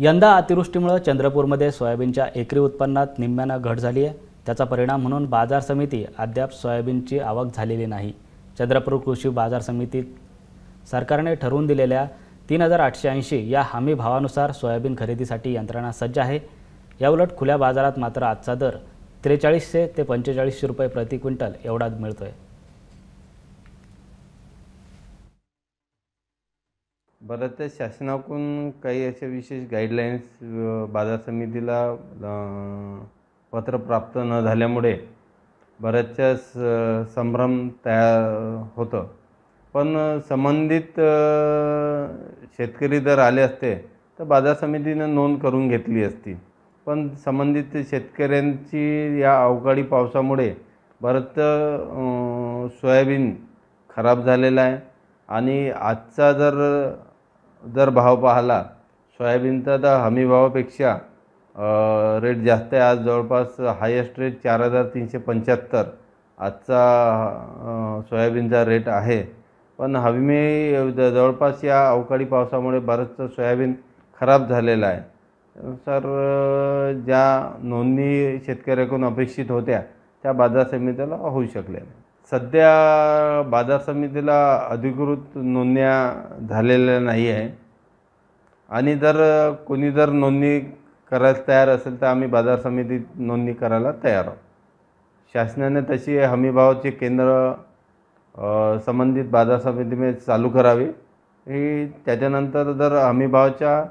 यंदा अतिवृष्टीमुळे चंद्रपूरमध्ये सोयाबीनच्या एकरी उत्पन्नात निम्म्यानं घट झाली आहे त्याचा परिणाम म्हणून बाजार समिती अद्याप सोयाबीनची आवक झालेली नाही चंद्रपूर कृषी बाजार समितीत सरकारने ठरवून दिलेल्या तीन हजार आठशे ऐंशी या हमी भावानुसार सोयाबीन खरेदीसाठी यंत्रणा सज्ज आहे याउलट खुल्या बाजारात मात्र आजचा दर त्रेचाळीसशे ते पंचेचाळीसशे रुपये प्रति क्विंटल एवढाच मिळतोय बरं तर शासनाकडून काही अशा विशेष गाईडलाईन्स बाजार समितीला पत्र प्राप्त न झाल्यामुळे बऱ्याचशा स संभ्रम तयार होतं पण संबंधित शेतकरी जर आले असते तर बाजार समितीनं नोंद करून घेतली असती पण संबंधित शेतकऱ्यांची या अवकाळी पावसामुळे बरंच सोयाबीन खराब झालेलं आहे आणि आजचा जर जर भाव पाहला सोयाबीनचा तर हमीभावापेक्षा रेट जास्त आहे आज जवळपास हायेस्ट रेट चार हजार तीनशे पंच्याहत्तर आजचा सोयाबीनचा रेट आहे पण हमी जवळपास या अवकाळी पावसामुळे बरंचसं सोयाबीन खराब झालेलं आहे सर ज्या नोंदणी शेतकऱ्याकडून अपेक्षित होत्या त्या बाजार समितीला होऊ शकल्या सध्या बाजार समितीला अधिकृत नोंदण्या झालेल्या नाही आहे आणि जर कोणी जर नोंदणी करायला तयार असेल तर आम्ही बाजार समितीत नोंदणी करायला तयार आहोत शासनाने तशी हमीभावाचे केंद्र संबंधित बाजार समितीमध्ये चालू करावी हे त्याच्यानंतर जर हमीभावाच्या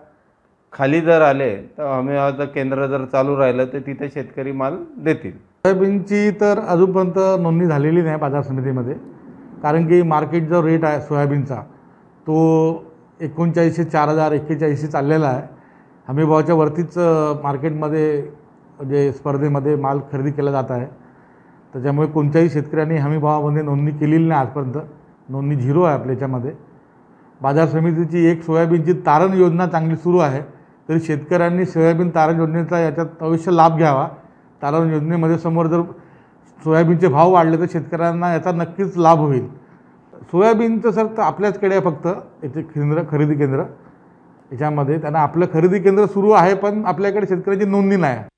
खाली जर आले तर हमीभावाचं केंद्र जर चालू राहिलं तर तिथे शेतकरी माल देतील सोयाबीनची तर अजूनपर्यंत नोंदणी झालेली नाही बाजार समितीमध्ये कारण की मार्केट जो रेट आहे सोयाबीनचा तो एकोणचाळीसशे चार हजार एक्केचाळीसशे चाललेला आहे हमीभावाच्या वरतीच मार्केटमध्ये जे स्पर्धेमध्ये माल खरेदी केला जात आहे त्याच्यामुळे कोणत्याही शेतकऱ्यांनी हमीभावामध्ये नोंदणी केलेली नाही आजपर्यंत नोंदणी झिरो आहे आपल्या याच्यामध्ये बाजार समितीची एक सोयाबीनची तारण योजना चांगली सुरू आहे तरी शेतकऱ्यांनी सोयाबीन तारण योजनेचा याच्यात अवश्य लाभ घ्यावा तारण योजनेमध्ये समोर जर सोयाबीनचे भाव वाढले तर शेतकऱ्यांना याचा नक्कीच लाभ होईल सोयाबीनचं सर तर आपल्याचकडे आहे फक्त याचे केंद्र खरेदी केंद्र याच्यामध्ये त्यांना आपलं खरेदी केंद्र सुरू आहे पण आपल्याकडे शेतकऱ्यांची नोंदणी नाही